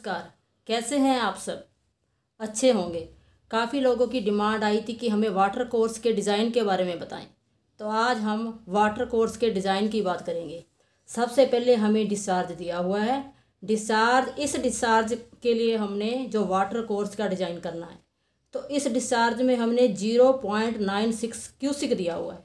नमस्कार कैसे हैं आप सब अच्छे होंगे काफ़ी लोगों की डिमांड आई थी कि हमें वाटर कोर्स के डिज़ाइन के बारे में बताएं तो आज हम वाटर कोर्स के डिज़ाइन की बात करेंगे सबसे पहले हमें डिस्चार्ज दिया हुआ है डिस्चार्ज इस डिस्चार्ज के लिए हमने जो वाटर कोर्स का डिज़ाइन करना है तो इस डिस्चार्ज में हमने zero point nine six cusec दिया हुआ है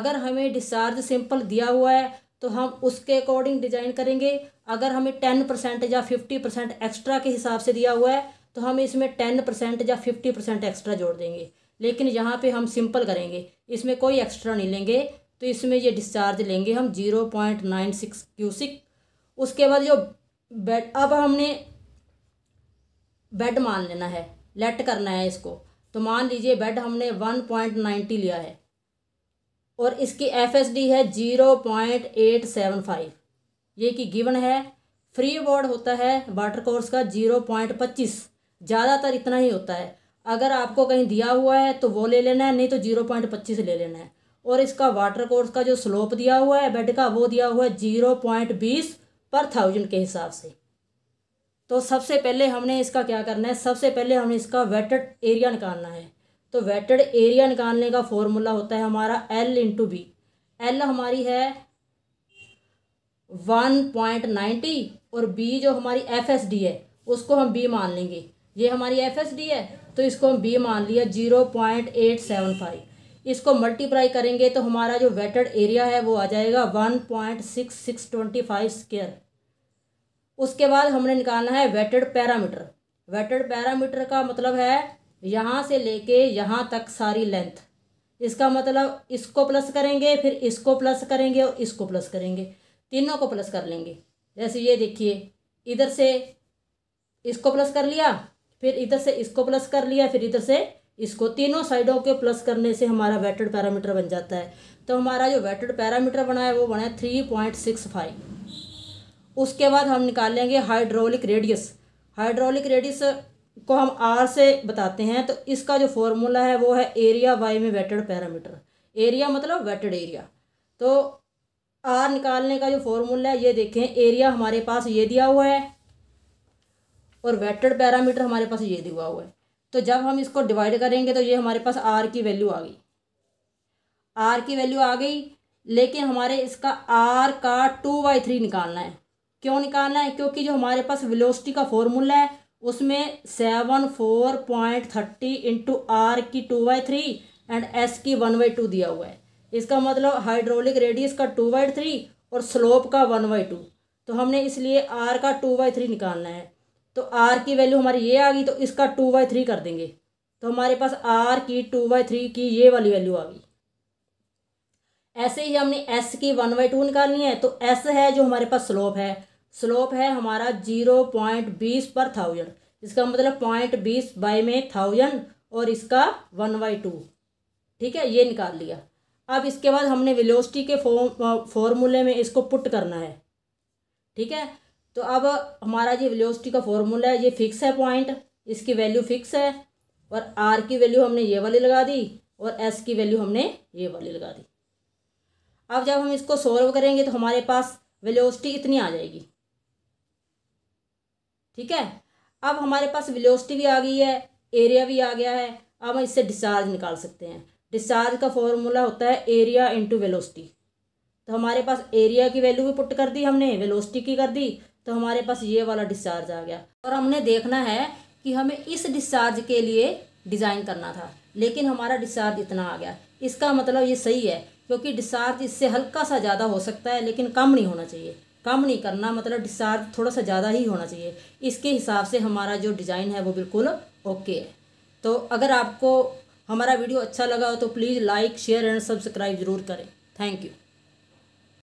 अगर हमें डिस्चार्ज सिंपल दिया हुआ है तो हम उसके अकॉर्डिंग डिजाइन करेंगे अगर हमें टेन परसेंट या फिफ्टी परसेंट एक्स्ट्रा के हिसाब से दिया हुआ है तो हम इसमें टेन परसेंट या फिफ्टी परसेंट एक्स्ट्रा जोड़ देंगे लेकिन यहाँ पे हम सिंपल करेंगे इसमें कोई एक्स्ट्रा नहीं लेंगे तो इसमें ये डिस्चार्ज लेंगे हम zero point nine six cusec उसके बाद जो बेड अब हमने बेड मान लेना है लेट करना है इसको तो मान लीजिए बेड हमने वन पॉइंट नाइन्टी लिया है और इसकी एफ एस डी है zero point eight seven five ये कि गिवन है फ्री अवार्ड होता है वाटर कोर्स का जीरो पॉइंट पच्चीस ज़्यादातर इतना ही होता है अगर आपको कहीं दिया हुआ है तो वो ले लेना है नहीं तो जीरो पॉइंट पच्चीस ले लेना है और इसका वाटर कोर्स का जो स्लोप दिया हुआ है बेड का वो दिया हुआ है जीरो पॉइंट बीस पर थाउजेंड के हिसाब से तो सबसे पहले हमने इसका क्या करना है सबसे पहले हमें इसका वेटेड एरिया निकालना है तो वेटेड एरिया निकालने का फॉर्मूला होता है हमारा एल इंटू बी एल हमारी है वन पॉइंट नाइन्टी और बी जो हमारी एफ एस डी है उसको हम बी मान लेंगे ये हमारी एफ एस डी है तो इसको हम बी मान लिया zero point eight seven five इसको मल्टीप्लाई करेंगे तो हमारा जो वेटेड एरिया है वो आ जाएगा one point six six twenty five square उसके बाद हमने निकालना है वेटेड पैरामीटर वेटेड पैरामीटर का मतलब है यहाँ से लेके यहाँ तक सारी लेंथ इसका मतलब इसको प्लस करेंगे फिर इसको प्लस करेंगे और इसको प्लस करेंगे तीनों को प्लस कर लेंगे जैसे ये देखिए इधर से इसको प्लस कर लिया फिर इधर से इसको प्लस कर लिया फिर इधर से इसको तीनों साइडों के प्लस करने से हमारा वेटेड पैरामीटर बन जाता है तो हमारा जो वेटेड पैरामीटर बना है वो बना है थ्री पॉइंट सिक्स फाइव उसके बाद हम निकाल लेंगे हाइड्रोलिक रेडियस हाइड्रोलिक रेडियस को हम आर से बताते हैं तो इसका जो फॉर्मूला है वो है एरिया वाई में वेटेड पैरामीटर एरिया मतलब वेटेड एरिया तो आर निकालने का जो फॉर्मूला है ये देखें एरिया हमारे पास ये दिया हुआ है और वेटेड पैरामीटर हमारे पास ये दिया हुआ है तो जब हम इसको डिवाइड करेंगे तो ये हमारे पास आर की वैल्यू आ गई आर की वैल्यू आ गई लेकिन हमारे इसका आर का टू बाई थ्री निकालना है क्यों निकालना है क्योंकि जो हमारे पास वेलोसिटी का फॉर्मूला है उसमें seven four point thirty into R की two by three and S की वन बाई टू दिया हुआ है इसका मतलब हाइड्रोलिक रेडियस का टू बाई थ्री और स्लोप का वन बाई टू तो हमने इसलिए आर का टू बाई थ्री निकालना है तो आर की वैल्यू हमारी ये आ गई तो इसका टू बाई थ्री कर देंगे तो हमारे पास आर की टू बाई थ्री की ये वाली वैल्यू आ गई ऐसे ही हमने एस की वन बाई टू निकालनी है तो एस है जो हमारे पास स्लोप है स्लोप है हमारा जीरो पॉइंट बीस पर थाउजेंड इसका मतलब पॉइंट बीस बाई में थाउजेंड और इसका वन बाई टू ठीक है ये निकाल लिया अब इसके बाद हमने वेलोसिटी के फॉर्म फॉर्मूले में इसको पुट करना है ठीक है तो अब हमारा ये वेलोसिटी का फॉर्मूला है ये फिक्स है पॉइंट इसकी वैल्यू फिक्स है और आर की वैल्यू हमने ये वाली लगा दी और एस की वैल्यू हमने ये वाली लगा दी अब जब हम इसको सॉल्व करेंगे तो हमारे पास वेलोसिटी इतनी आ जाएगी ठीक है अब हमारे पास विलोसिटी भी आ गई है एरिया भी आ गया है अब हम इससे डिस्चार्ज निकाल सकते हैं डिस्चार्ज का फॉर्मूला होता है एरिया इंटू वेलोसिटी तो हमारे पास एरिया की वैल्यू भी पुट कर दी हमने वेलोसिटी की कर दी तो हमारे पास ये वाला डिस्चार्ज आ गया और हमने देखना है कि हमें इस डिस्चार्ज के लिए डिज़ाइन करना था लेकिन हमारा डिस्चार्ज इतना आ गया इसका मतलब ये सही है क्योंकि डिस्चार्ज इससे हल्का सा ज़्यादा हो सकता है लेकिन कम नहीं होना चाहिए कम नहीं करना मतलब डिस्चार्ज थोड़ा सा ज़्यादा ही होना चाहिए इसके हिसाब से हमारा जो डिज़ाइन है वो बिल्कुल ओके है तो अगर आपको हमारा वीडियो अच्छा लगा हो तो please like share and subscribe ज़रूर करें थैंक यू